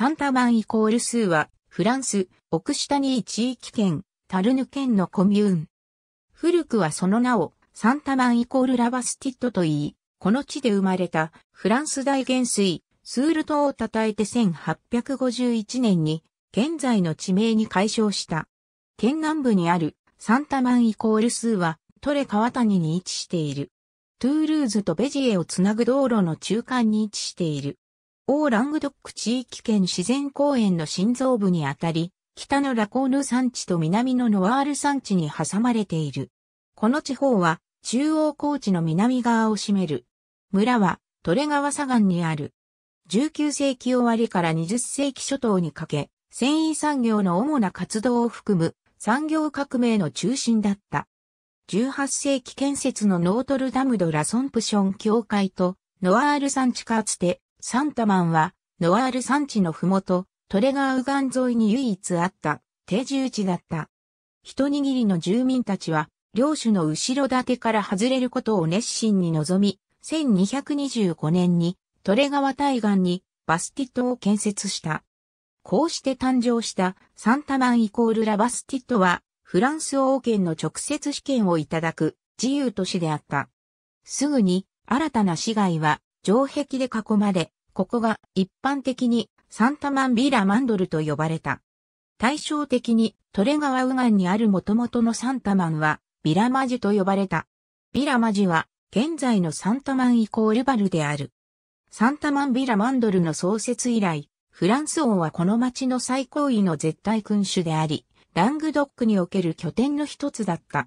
サンタマンイコールスーは、フランス、オクシタニー地域圏、タルヌ県のコミューン。古くはその名を、サンタマンイコールラバスティットと言い、この地で生まれたフランス大元帥、スール島を称えて1851年に、現在の地名に改称した。県南部にあるサンタマンイコールスーは、トレ川谷に位置している。トゥールーズとベジエをつなぐ道路の中間に位置している。オーラングドック地域圏自然公園の心臓部にあたり、北のラコーヌ山地と南のノワール山地に挟まれている。この地方は中央高地の南側を占める。村はトレ川左岸にある。19世紀終わりから20世紀初頭にかけ、繊維産業の主な活動を含む産業革命の中心だった。18世紀建設のノートルダムド・ラソンプション教会とノワール山地かつてサンタマンは、ノワール山地のふもと、トレガーウガン沿いに唯一あった定住地だった。一握りの住民たちは、領主の後ろ盾から外れることを熱心に望み、1225年にトレ川対岸にバスティットを建設した。こうして誕生したサンタマンイコールラバスティットは、フランス王権の直接試験をいただく自由都市であった。すぐに新たな市街は城壁で囲まれ、ここが一般的にサンタマンビラマンドルと呼ばれた。対照的にトレ川右岸にある元々のサンタマンはビラマジと呼ばれた。ビラマジは現在のサンタマンイコールバルである。サンタマンビラマンドルの創設以来、フランス王はこの町の最高位の絶対君主であり、ラングドックにおける拠点の一つだった。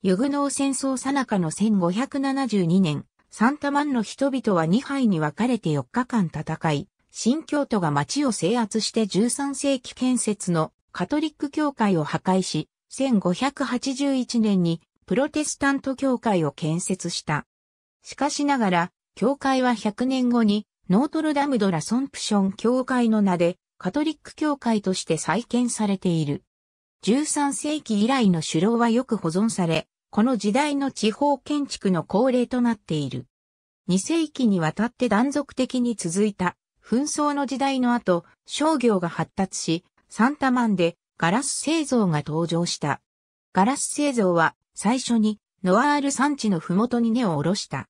ユグノー戦争さなかの1572年、サンタマンの人々は2杯に分かれて4日間戦い、新京都が町を制圧して13世紀建設のカトリック教会を破壊し、1581年にプロテスタント教会を建設した。しかしながら、教会は100年後にノートルダムドラソンプション教会の名でカトリック教会として再建されている。13世紀以来の首楼はよく保存され、この時代の地方建築の恒例となっている。2世紀にわたって断続的に続いた紛争の時代の後、商業が発達し、サンタマンでガラス製造が登場した。ガラス製造は最初にノアール産地の麓に根を下ろした。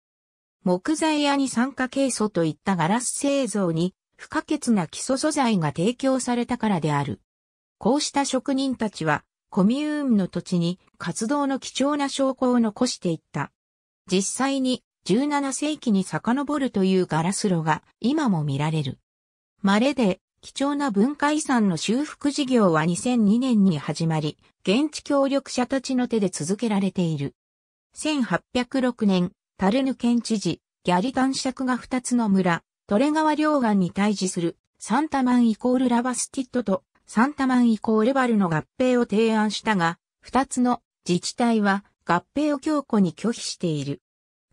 木材や二酸化ケイ素といったガラス製造に不可欠な基礎素材が提供されたからである。こうした職人たちはコミューンの土地に活動の貴重な証拠を残していった。実際に17世紀に遡るというガラス炉が今も見られる。稀で貴重な文化遺産の修復事業は2002年に始まり、現地協力者たちの手で続けられている。1806年、タルヌ県知事、ギャリ男爵が2つの村、トレ川両岸に対峙するサンタマンイコールラバスティットとサンタマンイコールバルの合併を提案したが、2つの自治体は合併を強固に拒否している。